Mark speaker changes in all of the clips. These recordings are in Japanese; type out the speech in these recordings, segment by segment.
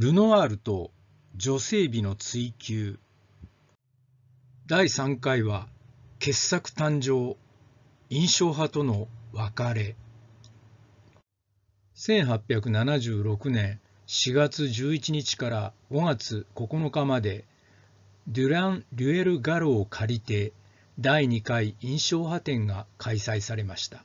Speaker 1: ルノワールと女性美の追求第3回は傑作誕生印象派との別れ1876年4月11日から5月9日までデュラン・リュエル・ガロを借りて第2回印象派展が開催されました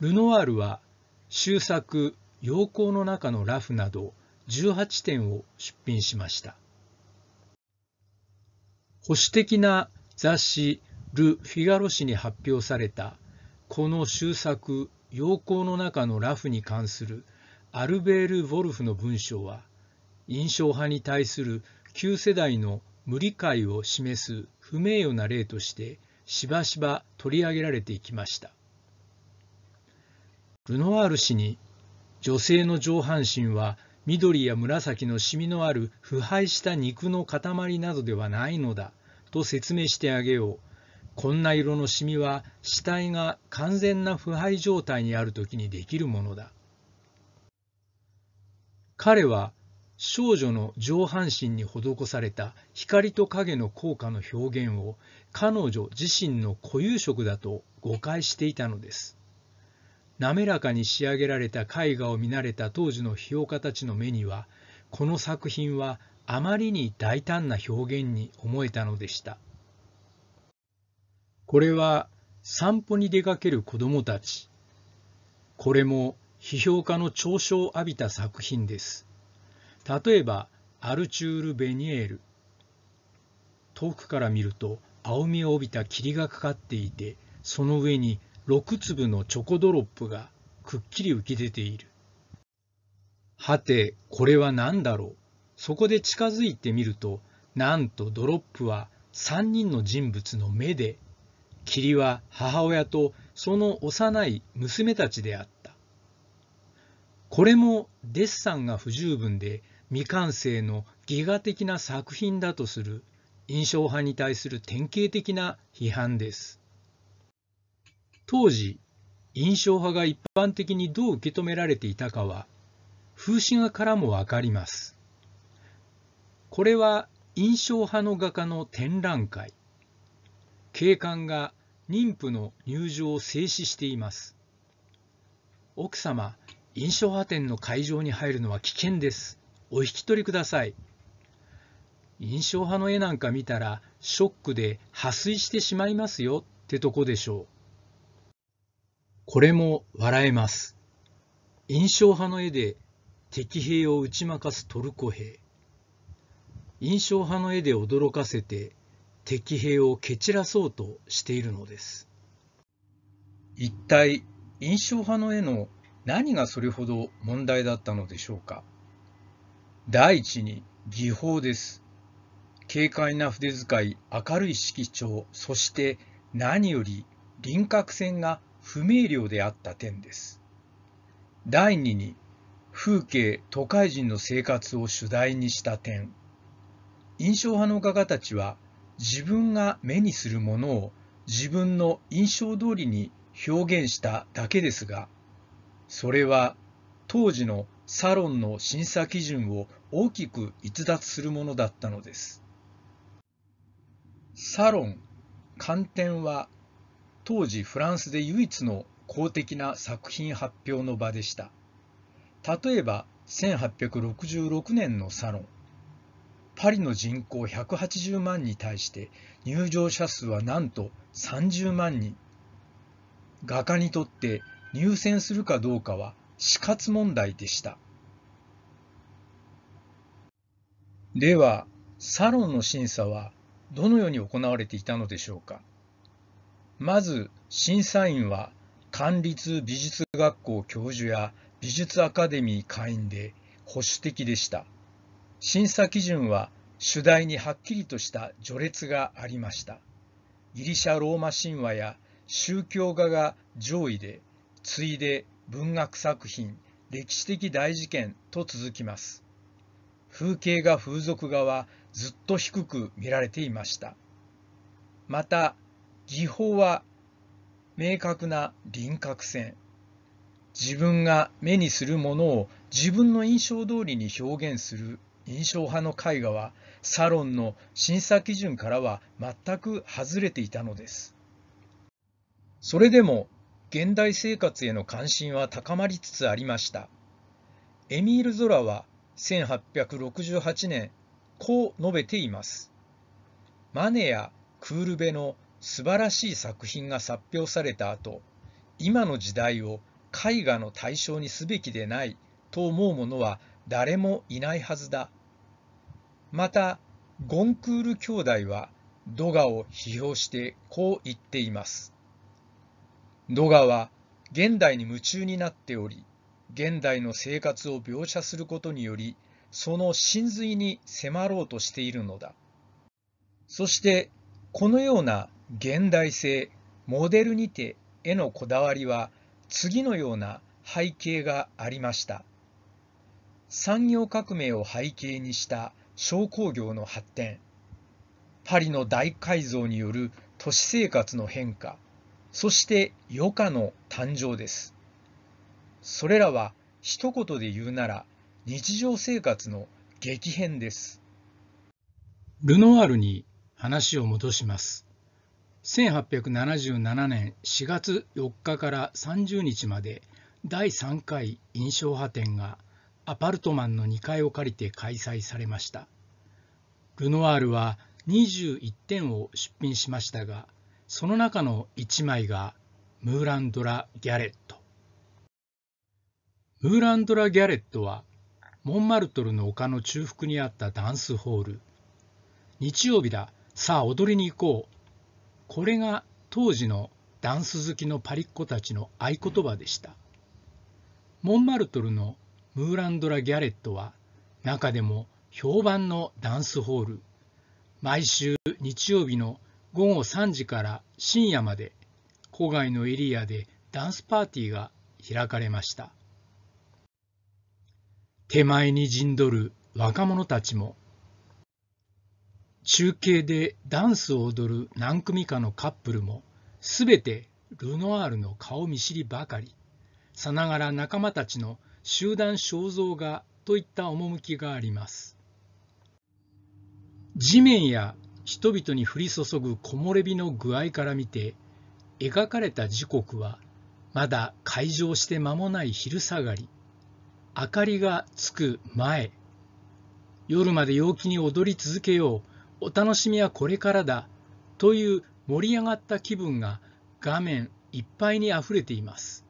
Speaker 1: ルノワールは終作「陽光の中のラフ」など18点を出品しました。保守的な雑誌ル・フィガロ誌に発表されたこの終作「陽光の中のラフ」に関するアルベール・ヴォルフの文章は印象派に対する旧世代の無理解を示す不名誉な例としてしばしば取り上げられていきました。ルノワール氏に女性の上半身は緑や紫のシミのある腐敗した肉の塊などではないのだと説明してあげようこんな色のシミは死体が完全な腐敗状態にある時にできるものだ彼は少女の上半身に施された光と影の効果の表現を彼女自身の固有色だと誤解していたのです滑らかに仕上げられた絵画を見慣れた当時の批評家たちの目にはこの作品はあまりに大胆な表現に思えたのでしたこれは散歩に出かける子どもたちこれも批評家の嘲笑を浴びた作品です例えばアルチュール・ベニエール遠くから見ると青みを帯びた霧がかかっていてその上に6粒のチョコドロップがくっきり浮き出ている。はて、これは何だろう。そこで近づいてみると、なんとドロップは3人の人物の目で、霧は母親とその幼い娘たちであった。これもデッサンが不十分で未完成のギガ的な作品だとする印象派に対する典型的な批判です。当時印象派が一般的にどう受け止められていたかは風刺画からも分かります。これは印象派の画家の展覧会警官が妊婦の入場を制止しています奥様印象派展の会場に入るのは危険ですお引き取りください印象派の絵なんか見たらショックで破水してしまいますよってとこでしょうこれも笑えます。印象派の絵で敵兵を打ち負かすトルコ兵。印象派の絵で驚かせて敵兵を蹴散らそうとしているのです。一体印象派の絵の何がそれほど問題だったのでしょうか。第一に技法です。軽快な筆遣い、明るい色調、そして何より輪郭線が不明瞭であった点です。第二に、風景、都会人の生活を主題にした点。印象派の画家たちは、自分が目にするものを自分の印象通りに表現しただけですが、それは当時のサロンの審査基準を大きく逸脱するものだったのです。サロン、観点は当時フランスで唯一の公的な作品発表の場でした。例えば1866年のサロン。パリの人口180万に対して入場者数はなんと30万人。画家にとって入選するかどうかは死活問題でした。では、サロンの審査はどのように行われていたのでしょうか。まず審査員は管立美術学校教授や美術アカデミー会員で保守的でした審査基準は主題にはっきりとした序列がありましたギリシャ・ローマ神話や宗教画が上位で次いで文学作品歴史的大事件と続きます風景画風俗画はずっと低く見られていましたまた技法は明確な輪郭線自分が目にするものを自分の印象通りに表現する印象派の絵画はサロンの審査基準からは全く外れていたのですそれでも現代生活への関心は高まりつつありましたエミール・ゾラは1868年こう述べていますマネやクールベの素晴らしい作品が発表された後今の時代を絵画の対象にすべきでないと思う者は誰もいないはずだまたゴンクール兄弟はドガを批評してこう言っていますドガは現代に夢中になっており現代の生活を描写することによりその真髄に迫ろうとしているのだそしてこのような現代性モデルにてへのこだわりは次のような背景がありました産業革命を背景にした商工業の発展パリの大改造による都市生活の変化そして余暇の誕生ですそれらは一言で言うなら日常生活の激変ですルノワールに話を戻します1877年4月4日から30日まで第3回印象派展がアパルトマンの2階を借りて開催されましたルノワールは21点を出品しましたがその中の1枚がムーランドラ・ギャレットムーランドラ・ギャレットはモンマルトルの丘の中腹にあったダンスホール日曜日ださあ踊りに行こうこれが当時のダンス好きのパリっ子たちの合言葉でしたモンマルトルのムーランドラ・ギャレットは中でも評判のダンスホール毎週日曜日の午後3時から深夜まで郊外のエリアでダンスパーティーが開かれました手前に陣取る若者たちも中継でダンスを踊る何組かのカップルも全てルノアールの顔見知りばかりさながら仲間たちの集団肖像画といった趣があります地面や人々に降り注ぐ木漏れ日の具合から見て描かれた時刻はまだ開場して間もない昼下がり明かりがつく前夜まで陽気に踊り続けようお楽しみはこれからだという盛り上がった気分が画面いっぱいにあふれています。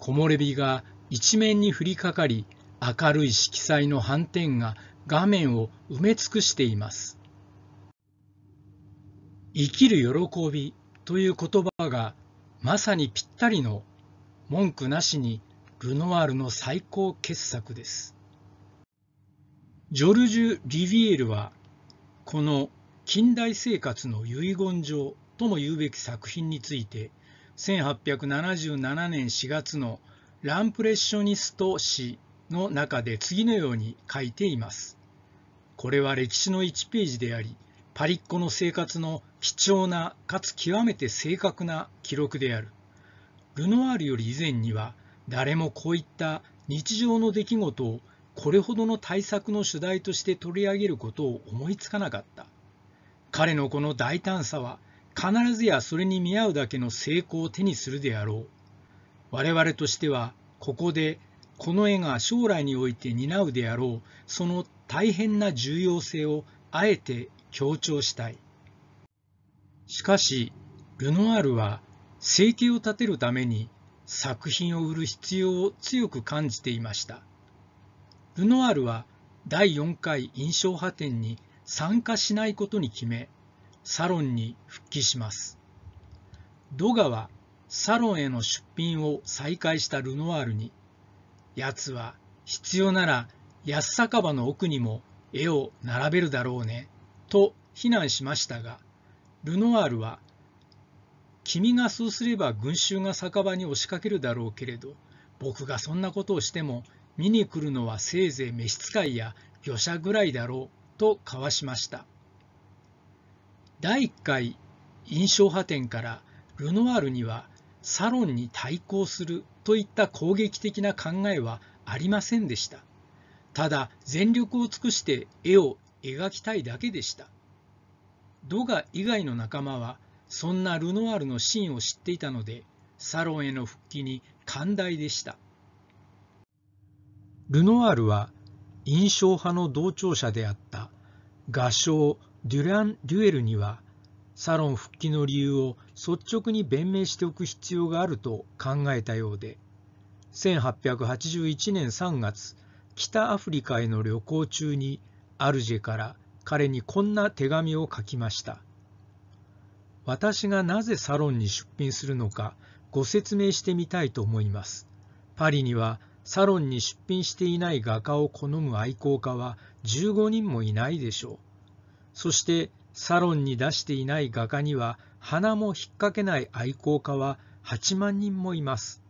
Speaker 1: 木漏れ日が一面に降りかかり、明るい色彩の斑点が画面を埋め尽くしています。生きる喜びという言葉がまさにぴったりの文句なしにルノワールの最高傑作です。ジョルジュ・リヴィエルはこの近代生活の遺言状とも言うべき作品について1877年4月のランプレッショニスト誌の中で次のように書いています。これは歴史の1ページであり、パリッコの生活の貴重なかつ極めて正確な記録である。ルノワールより以前には誰もこういった日常の出来事をこれほどの対策の主題として取り上げることを思いつかなかった。彼のこの大胆さは、必ずやそれに見合うだけの成功を手にするであろう。我々としては、ここで、この絵が将来において担うであろう、その大変な重要性をあえて強調したい。しかし、ルノアールは、生計を立てるために作品を売る必要を強く感じていました。ルノアールは第4回印象派展に参加しないことに決めサロンに復帰しますドガはサロンへの出品を再開したルノワールに奴は必要なら安酒場の奥にも絵を並べるだろうねと非難しましたがルノワールは君がそうすれば群衆が酒場に押しかけるだろうけれど僕がそんなことをしても見に来るのはせいぜい召使いや漁者ぐらいだろうと交わしました第1回印象派展からルノワールにはサロンに対抗するといった攻撃的な考えはありませんでしたただ全力を尽くして絵を描きたいだけでしたドガ以外の仲間はそんなルノワールのシーンを知っていたのでサロンへの復帰に寛大でしたルノワールは印象派の同調者であった画商デュラン・デュエルにはサロン復帰の理由を率直に弁明しておく必要があると考えたようで1881年3月北アフリカへの旅行中にアルジェから彼にこんな手紙を書きました私がなぜサロンに出品するのかご説明してみたいと思いますパリにはサロンに出品していない画家を好む愛好家は15人もいないでしょう。そしてサロンに出していない画家には花も引っ掛けない愛好家は8万人もいます。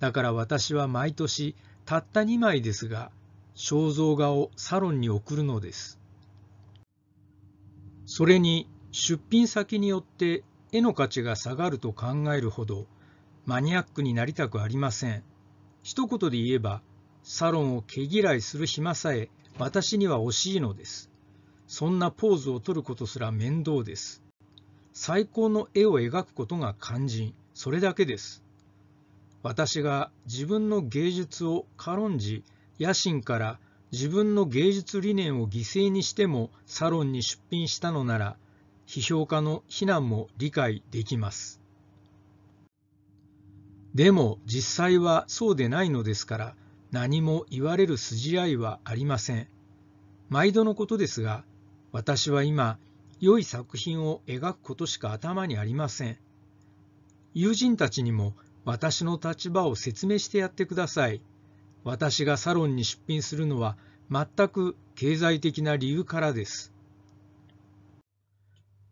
Speaker 1: だから私は毎年たった2枚ですが、肖像画をサロンに送るのです。それに出品先によって絵の価値が下がると考えるほどマニアックになりたくありません。一言で言えば、サロンを毛嫌いする暇さえ私には惜しいのです。そんなポーズを取ることすら面倒です。最高の絵を描くことが肝心、それだけです。私が自分の芸術を軽んじ、野心から自分の芸術理念を犠牲にしてもサロンに出品したのなら、批評家の非難も理解できます。でも実際はそうでないのですから何も言われる筋合いはありません。毎度のことですが私は今良い作品を描くことしか頭にありません。友人たちにも私の立場を説明してやってください。私がサロンに出品するのは全く経済的な理由からです。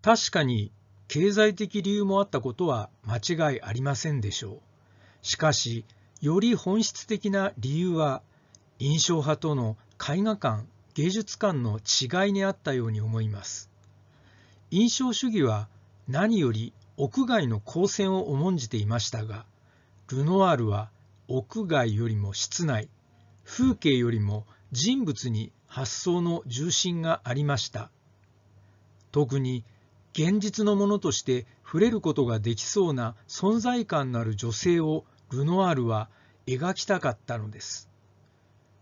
Speaker 1: 確かに経済的理由もあったことは間違いありませんでしょう。しかし、より本質的な理由は、印象派との絵画館、芸術館の違いにあったように思います。印象主義は何より屋外の光線を重んじていましたが、ルノワールは屋外よりも室内、風景よりも人物に発想の重心がありました。特に現実のものとして触れることができそうな存在感のある女性をルノアールは描きたかったのです。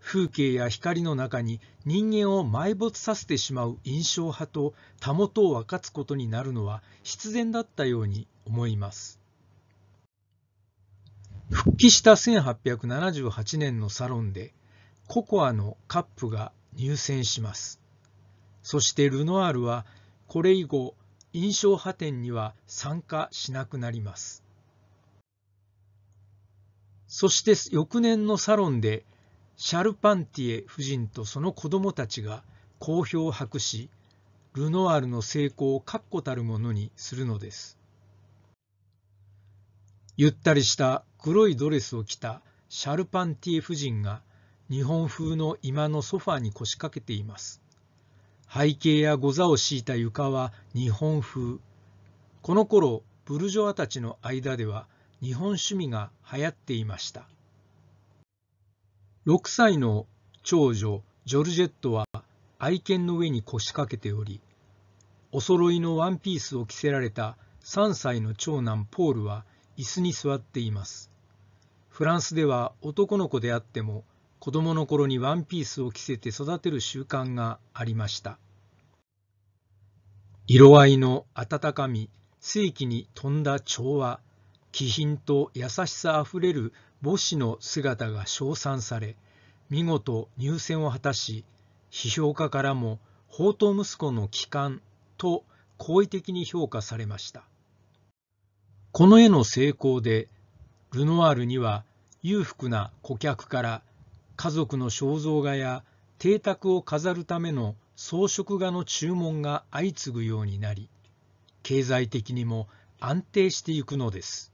Speaker 1: 風景や光の中に人間を埋没させてしまう印象派と袂を分かつことになるのは必然だったように思います。復帰した1878年のサロンでココアのカップが入選します。そしてルノアールはこれ以後印象派展には参加しなくなります。そして翌年のサロンでシャルパンティエ夫人とその子供たちが好評を博し、ルノワールの成功を確固たるものにするのです。ゆったりした黒いドレスを着たシャルパンティエ夫人が日本風の居間のソファーに腰掛けています。背景やご座を敷いた床は日本風。この頃、ブルジョアたちの間では日本趣味が流行っていました。6歳の長女ジョルジェットは愛犬の上に腰掛けており、お揃いのワンピースを着せられた3歳の長男ポールは椅子に座っています。フランスでは男の子であっても子供の頃にワンピースを着せて育てる習慣がありました。色合いの温かみ、正規に富んだ調和、気品と優しさあふれる母子の姿が称賛され、見事入選を果たし、批評家からも宝刀息子の帰還と好意的に評価されました。この絵の成功で、ルノワールには裕福な顧客から家族の肖像画や邸宅を飾るための装飾画の注文が相次ぐようになり経済的にも安定していくのです。